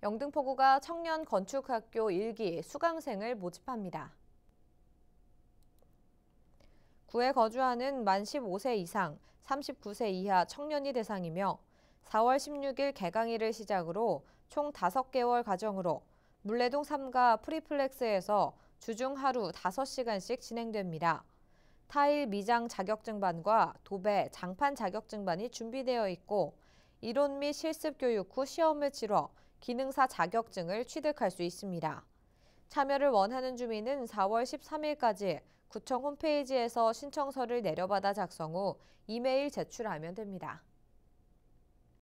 영등포구가 청년 건축학교 일기 수강생을 모집합니다. 구에 거주하는 만 15세 이상, 39세 이하 청년이 대상이며 4월 16일 개강일을 시작으로 총 5개월 과정으로 물레동 3가 프리플렉스에서 주중 하루 5시간씩 진행됩니다. 타일 미장 자격증반과 도배 장판 자격증반이 준비되어 있고 이론 및 실습 교육 후 시험을 치러 기능사 자격증을 취득할 수 있습니다. 참여를 원하는 주민은 4월 13일까지 구청 홈페이지에서 신청서를 내려받아 작성 후 이메일 제출하면 됩니다.